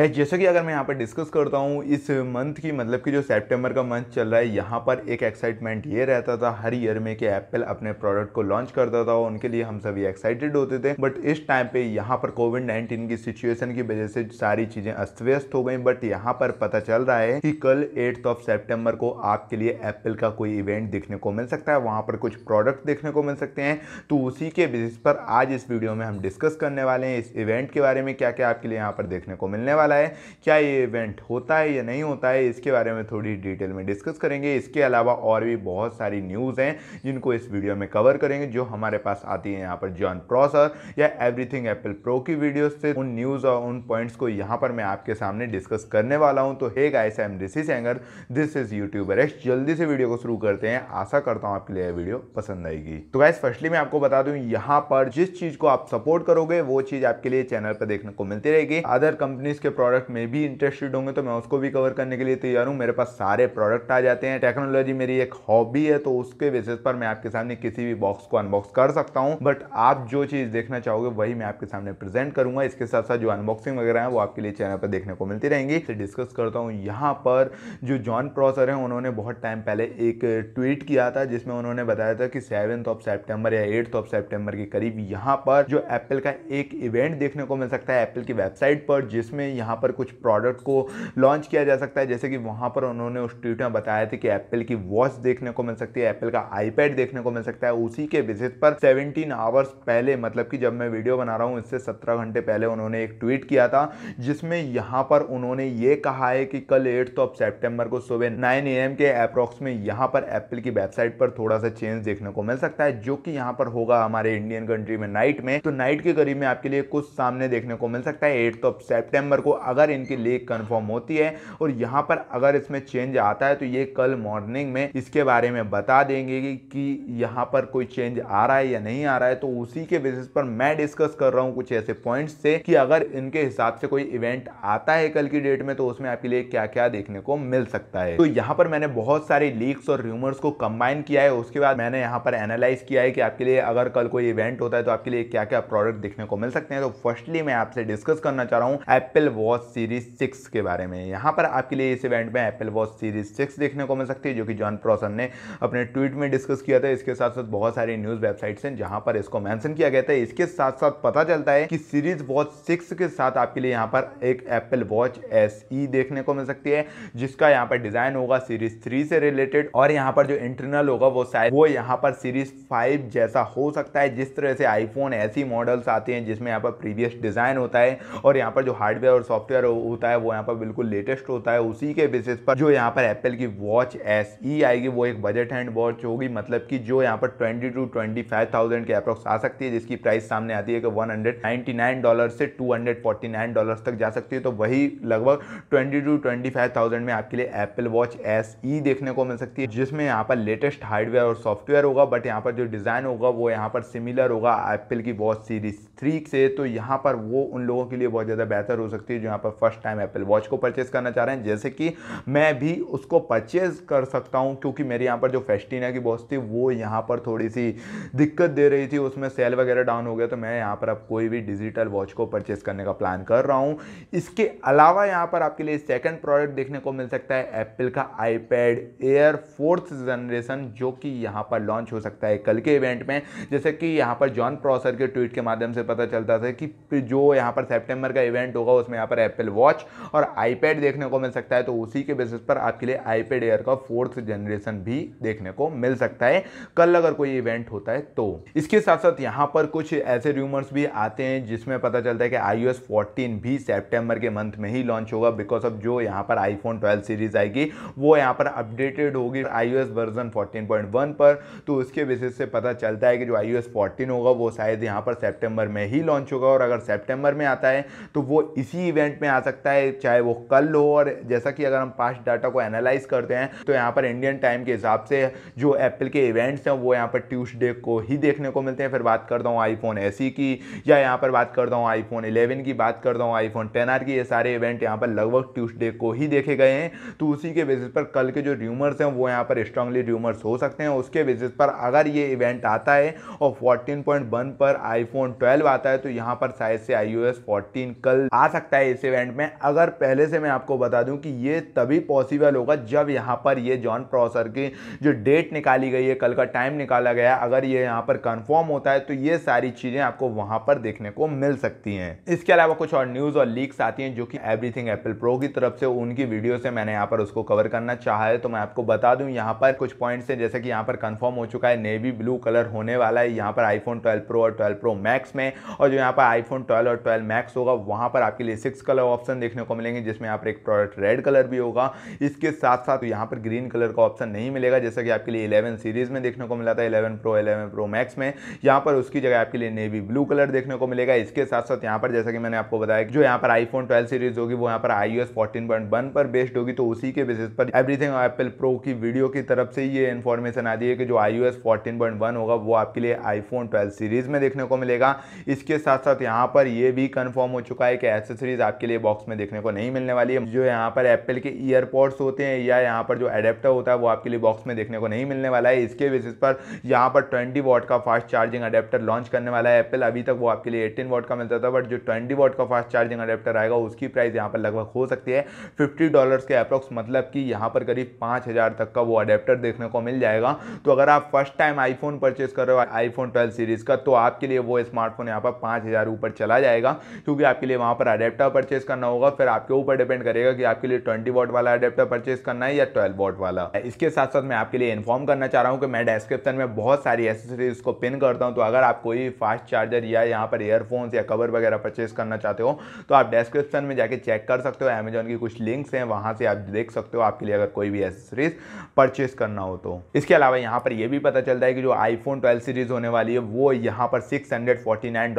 है जैसा कि अगर मैं यहाँ पर डिस्कस करता हूँ इस मंथ की मतलब कि जो सितंबर का मंथ चल रहा है यहाँ पर एक एक्साइटमेंट ये रहता था हर ईयर में कि एप्पल अपने प्रोडक्ट को लॉन्च करता था और उनके लिए हम सभी एक्साइटेड होते थे बट इस टाइम पे यहाँ पर कोविड 19 की सिचुएशन की वजह से सारी चीज़ें अस्त व्यस्त हो गई बट यहाँ पर पता चल रहा है कि कल एट्थ ऑफ सेप्टेम्बर को आपके लिए एप्पल का कोई इवेंट देखने को मिल सकता है वहाँ पर कुछ प्रोडक्ट देखने को मिल सकते हैं तो उसी के बेसिस पर आज इस वीडियो में हम डिस्कस करने वाले हैं इस इवेंट के बारे में क्या क्या आपके लिए यहाँ पर देखने को मिलने वाले वाला है क्या ये इवेंट होता है या नहीं होता है इसके बारे में थोड़ी डिटेल में डिस्कस करेंगे इसके अलावा और भी बहुत सारी न्यूज़ हैं जिनको इस वीडियो में कवर करेंगे जो हमारे पास आती है यहाँ पर जॉन प्रोसर या एवरीथिंग एप्पल प्रो की वीडियोज से उन न्यूज़ और उन पॉइंट्स को यहाँ पर मैं आपके सामने डिस्कस करने वाला हूँ तो hey guys I am this is anger this is YouTuber X जल्दी से वीडियो को शुरू करते हैं आशा करता हूँ आपके लिए वीडियो पसंद आएगी तो गाइस फर्स्टली मैं आपको बता दूँ यहाँ पर जिस चीज़ को आप सपोर्ट करोगे वो चीज़ आपके लिए चैनल पर देखने को मिलती रहेगी अदर कंपनीज के प्रोडक्ट में भी इंटरेस्टेड होंगे तो मैं उसको भी कवर करने के लिए तैयार हूँ मेरे पास सारे प्रोडक्ट आ जाते हैं टेक्नोलॉजी मेरी एक हॉबी है तो उसके बेसिस पर मैं आपके सामने किसी भी बॉक्स को अनबॉक्स कर सकता हूँ बट आप जो चीज़ देखना चाहोगे वही मैं आपके सामने प्रेजेंट करूंगा इसके साथ साथ जो अनबॉक्सिंग वगैरह है वो आपके लिए चैनल पर देखने को मिलती रहेंगी तो डिस्कस करता हूँ यहाँ पर जो जॉन प्रोसर है उन्होंने बहुत टाइम पहले एक ट्वीट किया था जिसमें उन्होंने बताया था कि सेवेंथ ऑफ सेप्टेम्बर या एट्थ ऑफ सेप्टेम्बर के करीब यहाँ पर जो एप्पल का एक इवेंट देखने को मिल सकता है एप्पल की वेबसाइट पर जिसमें यहाँ पर कुछ प्रोडक्ट को लॉन्च किया जा सकता है जैसे कि वहाँ पर उन्होंने उस ट्वीट में बताया था कि एप्पल की वॉच देखने को मिल सकती है एप्पल का आईपैड देखने को मिल सकता है उसी के विजिट पर सेवनटीन आवर्स पहले मतलब कि जब मैं वीडियो बना रहा हूँ इससे सत्रह घंटे पहले उन्होंने एक ट्वीट किया था जिसमें यहाँ पर उन्होंने ये कहा है कि कल एट्थ ऑफ सेप्टेम्बर को सुबह नाइन ए के अप्रॉक्स में यहाँ पर एप्पल की वेबसाइट पर थोड़ा सा चेंज देखने को मिल सकता है जो कि यहाँ पर होगा हमारे इंडियन कंट्री में नाइट में तो नाइट के करीब में आपके लिए कुछ सामने देखने को मिल सकता है एट्थ ऑफ सेप्टेम्बर को अगर इनकी लीक कन्फर्म होती है और यहाँ पर अगर इसमें चेंज आता है तो ये कल मॉर्निंग में इसके बारे में बता देंगे कि, यहाँ पर कोई चेंज आ रहा है या नहीं आ रहा है तो उसी के बेसिस पर मैं डिस्कस कर रहा हूँ कुछ ऐसे पॉइंट से कि अगर इनके हिसाब से कोई इवेंट आता है कल की डेट में तो उसमें आपके लिए क्या क्या देखने को मिल सकता है तो यहाँ पर मैंने बहुत सारी लीक्स और र्यूमर्स को कंबाइन किया है उसके बाद मैंने यहाँ पर एनालाइज किया है कि आपके लिए अगर कल कोई इवेंट होता है तो आपके लिए क्या क्या प्रोडक्ट देखने को मिल सकते हैं तो फर्स्टली मैं आपसे डिस्कस करना चाह रहा हूँ Apple watch watch series six के बारे में यहाँ पर आपके लिए इस इवेंट में एप्पल वॉच सीरीज सिक्स देखने को मिल सकती है जो कि जॉन प्रोसन ने अपने ट्वीट में डिस्कस किया था इसके साथ साथ बहुत सारी न्यूज़ वेबसाइट्स हैं जहाँ पर इसको मैंसन किया गया था इसके साथ साथ पता चलता है कि सीरीज वॉच सिक्स के साथ आपके लिए यहाँ पर एक एप्पल वॉच एस देखने को मिल सकती है जिसका यहाँ पर डिज़ाइन होगा सीरीज थ्री से रिलेटेड और यहाँ पर जो इंटरनल होगा वो शायद वो यहाँ पर सीरीज फाइव जैसा हो सकता है जिस तरह से आईफोन ऐसी मॉडल्स आते हैं जिसमें यहाँ पर प्रीवियस डिज़ाइन होता है और यहाँ पर जो हार्डवेयर और सॉफ्टवेयर होता है वो यहाँ पर बिल्कुल लेटेस्ट होता है उसी के बेसिस पर जो यहाँ पर एप्पल की वॉच एस ई आएगी वो एक बजट हैंड वॉच होगी मतलब कि जो यहाँ पर twenty two twenty five thousand के अप्रोक्स आ सकती है जिसकी प्राइस सामने आती है कि वन हंड्रेड नाइन डॉलर से two hundred forty nine dollar तक जा सकती है तो वही लगभग twenty two twenty five thousand में आपके लिए एप्पल वॉच एस ई देखने को मिल सकती है जिसमें यहाँ पर लेटेस्ट हार्डवेयर और सॉफ्टवेयर होगा बट यहाँ पर जो डिज़ाइन होगा वो यहाँ पर सिमिलर होगा एप्पल की वॉच सीरीज थ्री से तो यहाँ पर वो उन लोगों के लिए बहुत ज़्यादा बेहतर हो सकती है व्यक्ति जो यहाँ पर फर्स्ट टाइम एप्पल वॉच को परचेज करना चाह रहे हैं जैसे कि मैं भी उसको परचेज कर सकता हूँ क्योंकि मेरे यहाँ पर जो फेस्टिना की वॉच थी वो यहाँ पर थोड़ी सी दिक्कत दे रही थी उसमें सेल वगैरह डाउन हो गया तो मैं यहाँ पर अब कोई भी डिजिटल वॉच को परचेज करने का प्लान कर रहा हूँ इसके अलावा यहाँ पर आपके लिए सेकेंड प्रोडक्ट देखने को मिल सकता है एप्पल का आईपैड एयर फोर्थ जनरेशन जो कि यहाँ पर लॉन्च हो सकता है कल के इवेंट में जैसे कि यहाँ पर जॉन प्रोसर के ट्वीट के माध्यम से पता चलता था कि जो यहाँ पर सेप्टेम्बर का इवेंट होगा उसमें यहाँ पर एप्पल वॉच और आईपैड देखने को मिल सकता है तो उसी के बेसिस पर आपके लिए आईपैड एयर का फोर्थ जनरेशन भी देखने को मिल सकता है कल अगर कोई इवेंट होता है तो इसके साथ साथ यहाँ पर कुछ ऐसे रूमर्स भी आते हैं जिसमें पता चलता है कि आई 14 भी सेप्टेम्बर के मंथ में ही लॉन्च होगा बिकॉज ऑफ जो यहाँ पर आई 12 सीरीज आएगी वो यहाँ पर अपडेटेड होगी आई वर्जन फोर्टीन पर तो उसके बेसिस से पता चलता है कि जो आई 14 होगा वो शायद यहाँ पर सेप्टेम्बर में ही लॉन्च होगा और अगर सेप्टेम्बर में आता है तो वो इसी इवेंट में आ सकता है चाहे वो कल हो और जैसा कि अगर हम पास्ट डाटा को एनालाइज करते हैं तो यहाँ पर इंडियन टाइम के हिसाब से जो एप्पल के इवेंट्स हैं वो यहाँ पर ट्यूसडे को ही देखने को मिलते हैं फिर बात करता हूँ आईफोन एस e की या यहाँ पर बात करता हूँ आईफोन इलेवन की बात करता हूँ आईफोन टेन आर की ये सारे इवेंट यहाँ पर लगभग ट्यूसडे को ही देखे गए हैं तो उसी के बेसिस पर कल के जो र्यूमर्स हैं वो यहाँ पर स्ट्रांगली र्यूमर्स हो सकते हैं उसके बेसिस पर अगर ये इवेंट आता है और 14.1 पर आईफोन 12 आता है तो यहाँ पर शायद से आई 14 कल आ सकता है है इस इवेंट में अगर पहले से मैं आपको बता दूं कि ये तभी पॉसिबल होगा जब यहाँ पर ये जॉन प्रोसर की जो डेट निकाली गई है कल का टाइम निकाला गया अगर ये यहाँ पर कन्फर्म होता है तो ये सारी चीज़ें आपको वहाँ पर देखने को मिल सकती हैं इसके अलावा कुछ और न्यूज़ और लीक्स आती हैं जो कि एवरीथिंग एप्पल प्रो की तरफ से उनकी वीडियो से मैंने यहाँ पर उसको कवर करना चाह है तो मैं आपको बता दूँ यहाँ पर कुछ पॉइंट्स हैं जैसे कि यहाँ पर कन्फर्म हो चुका है नेवी ब्लू कलर होने वाला है यहाँ पर आईफोन ट्वेल्व प्रो और ट्वेल्व प्रो मैक्स में और जो यहाँ पर आईफोन ट्वेल्व और ट्वेल्व मैक्स होगा वहाँ पर आपके लिए सिक्स कलर ऑप्शन देखने को मिलेंगे जिसमें यहाँ पर एक प्रोडक्ट रेड कलर भी होगा इसके साथ साथ यहाँ पर ग्रीन कलर का ऑप्शन नहीं मिलेगा जैसा कि आपके लिए इलेवन सीरीज में देखने को मिला था eleven pro eleven pro max में यहाँ पर उसकी जगह आपके लिए नेवी ब्लू कलर देखने को मिलेगा इसके साथ साथ यहाँ पर जैसा कि मैंने आपको बताया जो यहाँ पर आईफोन ट्वेल्व सीरीज होगी वो यहाँ पर आई एस पर बेस्ड होगी तो उसी के बेसिस पर एवरीथिंग एप्पल प्रो की वीडियो की तरफ से ये इन्फॉर्मेशन आ रही है कि जो आई एस होगा वो आपके लिए आईफोन ट्वेल्व सीरीज में देखने को मिलेगा इसके साथ साथ यहाँ पर ये भी कन्फर्म हो चुका है कि एसेसरीज आपके लिए बॉक्स में देखने को नहीं मिलने वाली है जो यहाँ पर एप्पल के ईयरपॉड्स होते हैं या यहाँ पर जो एडेप्टर होता है वो आपके लिए बॉक्स में देखने को नहीं मिलने वाला है इसके बेसिस पर यहाँ पर ट्वेंटी वॉट का फास्ट चार्जिंग अडेप्टर लॉन्च करने वाला है एप्पल अभी तक वो आपके लिए एटीन वॉट का मिलता था बट जो ट्वेंटी वॉट का फास्ट चार्जिंग अडेप्टर आएगा उसकी प्राइस यहाँ पर लगभग हो सकती है फिफ्टी डॉलर्स के अप्रोक्स मतलब कि यहाँ पर करीब पाँच तक का वो अडेप्टर देखने को मिल जाएगा तो अगर आप फर्स्ट टाइम आईफोन परचेज कर रहे हो आईफोन ट्वेल्व सीरीज़ का तो आपके लिए वो स्मार्टफोन यहाँ पर पाँच ऊपर चला जाएगा क्योंकि आपके लिए वहाँ पर अडेप्टर परचेज करना होगा फिर आपके ऊपर डिपेंड करेगा कि आपके लिए ट्वेंटी वॉट वाला अडेप्टर परचेज करना है या ट्वेल्व वॉट वाला इसके साथ साथ मैं आपके लिए इन्फॉर्म करना चाह रहा हूँ कि मैं डिस्क्रिप्शन में बहुत सारी एसेसरीज को पिन करता हूँ तो अगर आप कोई फास्ट चार्जर या यहाँ पर एयरफोन्स या कवर वगैरह परचेज करना चाहते हो तो आप डिस्क्रिप्शन में जाके चेक कर सकते हो अमेजोन की कुछ लिंक्स हैं वहाँ से आप देख सकते हो आपके लिए अगर कोई भी एसेसरीज परचेज करना हो तो इसके अलावा यहाँ पर यह भी पता चलता है कि जो आईफोन ट्वेल्व सीरीज होने वाली है वो यहाँ पर सिक्स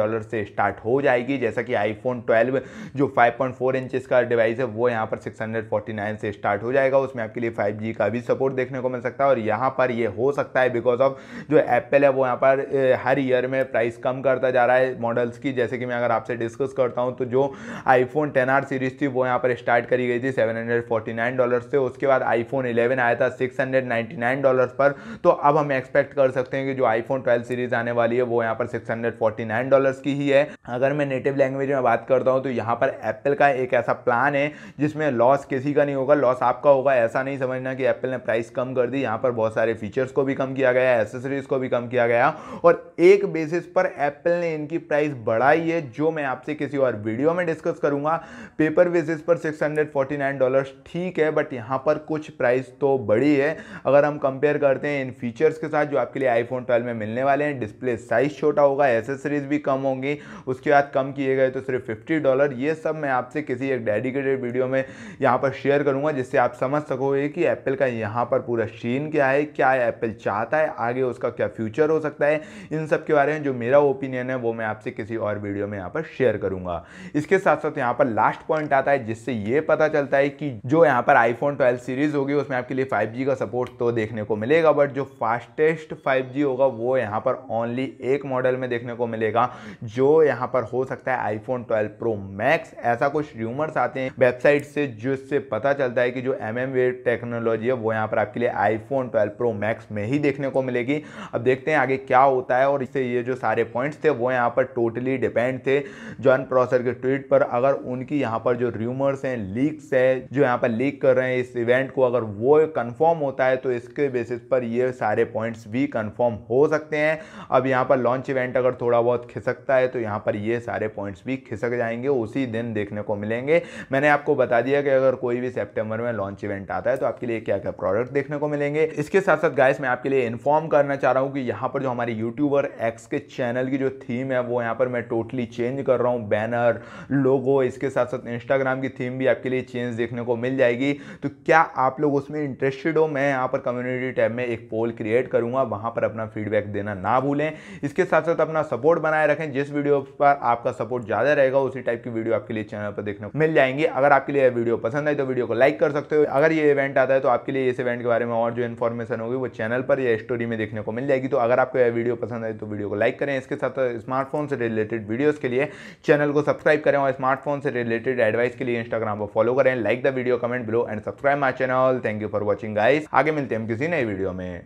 डॉलर से स्टार्ट हो जाएगी जैसा कि आईफोन ट्वेल्व जो 5.4 इंचेस का डिवाइस है वो यहाँ पर 649 से स्टार्ट हो जाएगा उसमें आपके लिए 5G का भी सपोर्ट देखने को मिल सकता है और यहाँ पर ये हो सकता है बिकॉज ऑफ जो एप्पल है वो यहाँ पर हर ईयर में प्राइस कम करता जा रहा है मॉडल्स की जैसे कि मैं अगर आपसे डिस्कस करता हूँ तो जो आईफोन टेन आर सीरीज थी वो यहाँ पर स्टार्ट करी गई थी सेवन डॉलर से उसके बाद आईफोन इलेवन आया था सिक्स डॉलर पर तो अब हम एक्सपेक्ट कर सकते हैं कि जो आईफोन ट्वेल्व सीरीज आने वाली है वो यहाँ पर सिक्स डॉलर की ही है अगर मैं नेटिव लैंग्वेज में बात करता हूँ तो यहाँ पर पर एप्पल का एक ऐसा प्लान है जिसमें लॉस किसी का नहीं होगा लॉस आपका होगा ऐसा नहीं समझना कि एप्पल ने प्राइस कम कर दी यहाँ पर बहुत सारे फीचर्स को भी कम किया गया एसेसरीज को भी कम किया गया और एक बेसिस पर एप्पल ने इनकी प्राइस बढ़ाई है जो मैं आपसे किसी और वीडियो में डिस्कस करूंगा पेपर बेसिस पर सिक्स डॉलर ठीक है बट यहाँ पर कुछ प्राइस तो बड़ी है अगर हम कंपेयर करते हैं इन फीचर्स के साथ जो आपके लिए आईफोन ट्वेल्व में मिलने वाले हैं डिस्प्ले साइज छोटा होगा एसेसरीज भी कम होंगी उसके बाद कम किए गए तो सिर्फ 50 डॉलर ये सब मैं आपसे किसी एक डेडिकेटेड वीडियो में यहाँ पर शेयर करूँगा जिससे आप समझ सकोगे कि एप्पल का यहाँ पर पूरा शीन क्या है क्या एप्पल चाहता है आगे उसका क्या फ्यूचर हो सकता है इन सब के बारे में जो मेरा ओपिनियन है वो मैं आपसे किसी और वीडियो में यहाँ पर शेयर करूँगा इसके साथ साथ यहाँ पर लास्ट पॉइंट आता है जिससे ये पता चलता है कि जो यहाँ पर आईफोन ट्वेल्व सीरीज़ होगी उसमें आपके लिए फाइव का सपोर्ट तो देखने को मिलेगा बट जो फास्टेस्ट फाइव होगा वो यहाँ पर ओनली एक मॉडल में देखने को मिलेगा जो यहाँ पर हो सकता है iPhone twelve pro max tax ऐसा कुछ र्यूमर्स आते हैं वेबसाइट से जिससे पता चलता है कि जो एम एम टेक्नोलॉजी है वो यहाँ पर आपके लिए आईफोन ट्वेल्व प्रो मैक्स में ही देखने को मिलेगी अब देखते हैं आगे क्या होता है और इससे ये जो सारे पॉइंट्स थे वो यहाँ पर टोटली डिपेंड थे जॉन प्रोसर के ट्वीट पर अगर उनकी यहाँ पर जो र्यूमर्स हैं लीक्स है जो यहाँ पर लीक कर रहे हैं इस इवेंट को अगर वो कन्फर्म होता है तो इसके बेसिस पर ये सारे पॉइंट्स भी कन्फर्म हो सकते हैं अब यहाँ पर लॉन्च इवेंट अगर थोड़ा बहुत खिसकता है तो यहाँ पर ये सारे पॉइंट्स भी खिसक जाएंगे उसी दिन दिन देखने को मिलेंगे मैंने आपको बता दिया कि अगर कोई भी सेप्टेम्बर में लॉन्च इवेंट आता है तो आपके लिए क्या क्या प्रोडक्ट देखने को मिलेंगे इसके साथ साथ गाइस मैं आपके लिए इन्फॉर्म करना चाह रहा हूँ कि यहाँ पर जो हमारे यूट्यूबर एक्स के चैनल की जो थीम है वो यहाँ पर मैं टोटली चेंज कर रहा हूँ बैनर लोगो इसके साथ साथ इंस्टाग्राम की थीम भी आपके लिए चेंज देखने को मिल जाएगी तो क्या आप लोग उसमें इंटरेस्टेड हो मैं यहाँ पर कम्युनिटी टैब में एक पोल क्रिएट करूँगा वहाँ पर अपना फीडबैक देना ना भूलें इसके साथ साथ अपना सपोर्ट बनाए रखें जिस वीडियो पर आपका सपोर्ट ज़्यादा रहेगा उसी टाइप की वीडियो आप आपके लिए चैनल पर देखने को मिल जाएंगे अगर आपके लिए वीडियो पसंद आए तो वीडियो को लाइक कर सकते हो अगर ये इवेंट आता है तो आपके लिए इस इवेंट के बारे में और जो इन्फॉर्मेशन होगी वो चैनल पर या स्टोरी में देखने को मिल जाएगी तो अगर आपको यह वीडियो पसंद आए तो वीडियो को लाइक करें इसके साथ स्मार्टफोन से रिलेटेड वीडियोज़ के लिए चैनल को सब्सक्राइब करें और स्मार्टफोन से रिलेटेड एडवाइस के लिए इंस्टाग्राम पर फॉलो करें like the video comment below and subscribe my channel thank you for watching guys आगे मिलते हैं किसी नई वीडियो में